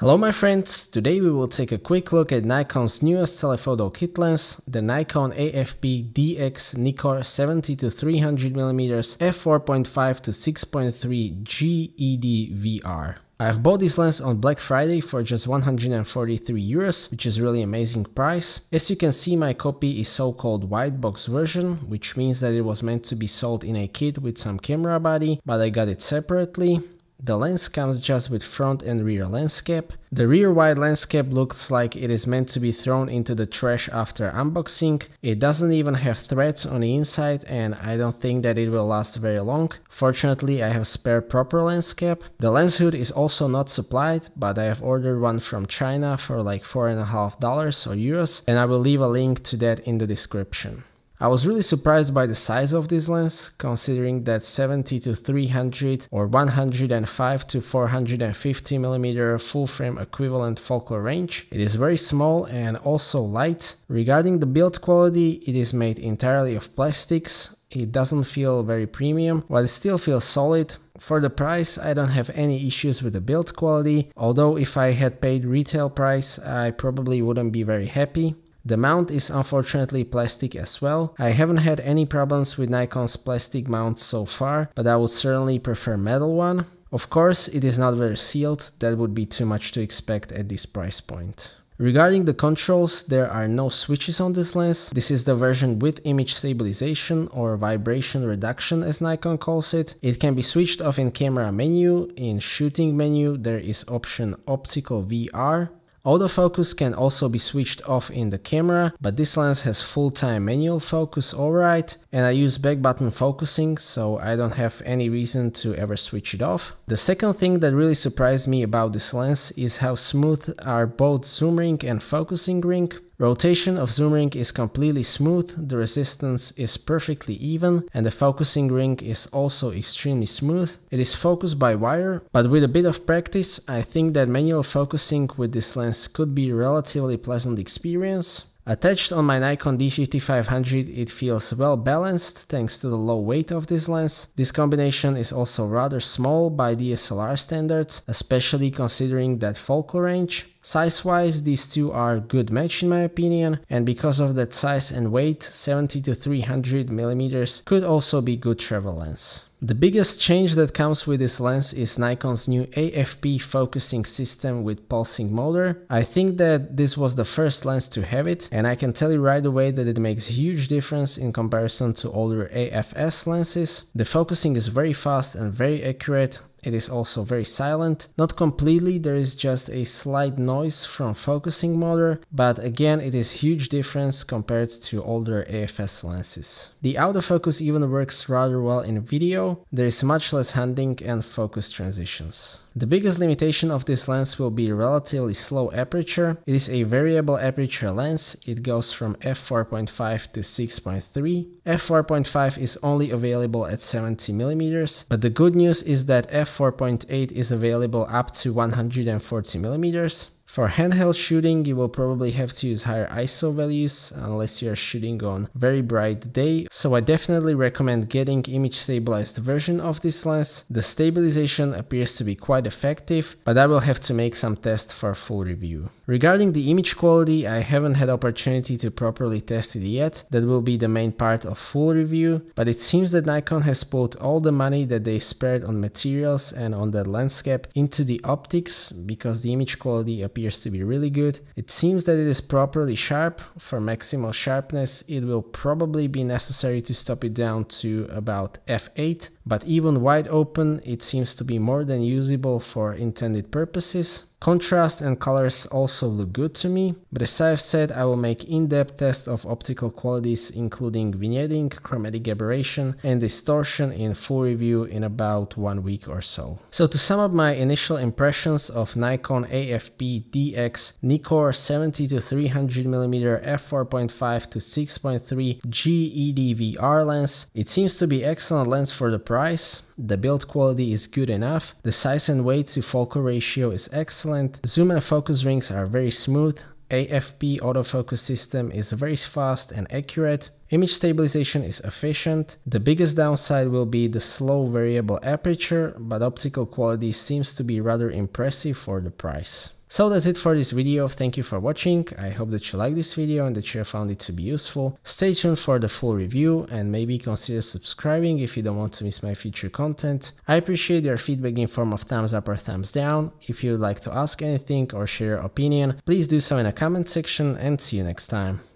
Hello my friends, today we will take a quick look at Nikon's newest telephoto kit lens, the Nikon AFP DX Nikkor 70 300mm f4.5 6.3 GED VR. I've bought this lens on Black Friday for just 143 euros, which is really amazing price. As you can see my copy is so-called white box version, which means that it was meant to be sold in a kit with some camera body, but I got it separately. The lens comes just with front and rear landscape. The rear wide landscape looks like it is meant to be thrown into the trash after unboxing. It doesn't even have threads on the inside and I don't think that it will last very long. Fortunately I have spare proper landscape. The lens hood is also not supplied but I have ordered one from China for like four and a half dollars or euros and I will leave a link to that in the description. I was really surprised by the size of this lens, considering that 70 to 300 or 105 to 450 mm full frame equivalent focal range. It is very small and also light. Regarding the build quality, it is made entirely of plastics. It doesn't feel very premium, but it still feels solid. For the price, I don't have any issues with the build quality, although if I had paid retail price, I probably wouldn't be very happy. The mount is unfortunately plastic as well. I haven't had any problems with Nikon's plastic mounts so far, but I would certainly prefer metal one. Of course, it is not very sealed, that would be too much to expect at this price point. Regarding the controls, there are no switches on this lens. This is the version with image stabilization or vibration reduction as Nikon calls it. It can be switched off in camera menu, in shooting menu there is option optical VR Autofocus can also be switched off in the camera, but this lens has full-time manual focus alright, and I use back button focusing, so I don't have any reason to ever switch it off. The second thing that really surprised me about this lens is how smooth are both zoom ring and focusing ring. Rotation of zoom ring is completely smooth, the resistance is perfectly even, and the focusing ring is also extremely smooth. It is focused by wire, but with a bit of practice, I think that manual focusing with this lens could be a relatively pleasant experience. Attached on my Nikon D5500 it feels well balanced thanks to the low weight of this lens. This combination is also rather small by DSLR standards, especially considering that focal range. Size-wise, these two are good match in my opinion, and because of that size and weight, 70 to 300 mm could also be good travel lens. The biggest change that comes with this lens is Nikon's new AFP focusing system with pulsing motor. I think that this was the first lens to have it and I can tell you right away that it makes huge difference in comparison to older AFS lenses. The focusing is very fast and very accurate it is also very silent. Not completely, there is just a slight noise from focusing motor, but again it is huge difference compared to older AFS lenses. The autofocus even works rather well in video, there is much less handling and focus transitions. The biggest limitation of this lens will be relatively slow aperture. It is a variable aperture lens, it goes from f4.5 to 6.3. f4.5 is only available at 70mm, but the good news is that f 4.8 is available up to 140 millimeters. For handheld shooting, you will probably have to use higher ISO values unless you are shooting on very bright day. So I definitely recommend getting image stabilized version of this lens. The stabilization appears to be quite effective, but I will have to make some tests for full review. Regarding the image quality, I haven't had opportunity to properly test it yet. That will be the main part of full review, but it seems that Nikon has put all the money that they spared on materials and on the lens cap into the optics because the image quality appears appears to be really good. It seems that it is properly sharp. For maximal sharpness, it will probably be necessary to stop it down to about f8 but even wide open it seems to be more than usable for intended purposes. Contrast and colors also look good to me, but as I've said I will make in-depth tests of optical qualities including vignetting, chromatic aberration and distortion in full review in about one week or so. So to sum up my initial impressions of Nikon AFP DX Nikkor 70 300mm f4.5 to 6.3 GED VR lens, it seems to be excellent lens for the price, the build quality is good enough, the size and weight to focal ratio is excellent, zoom and focus rings are very smooth, AFP autofocus system is very fast and accurate, image stabilization is efficient, the biggest downside will be the slow variable aperture, but optical quality seems to be rather impressive for the price. So that's it for this video, thank you for watching, I hope that you liked this video and that you found it to be useful. Stay tuned for the full review and maybe consider subscribing if you don't want to miss my future content. I appreciate your feedback in form of thumbs up or thumbs down. If you'd like to ask anything or share your opinion, please do so in the comment section and see you next time.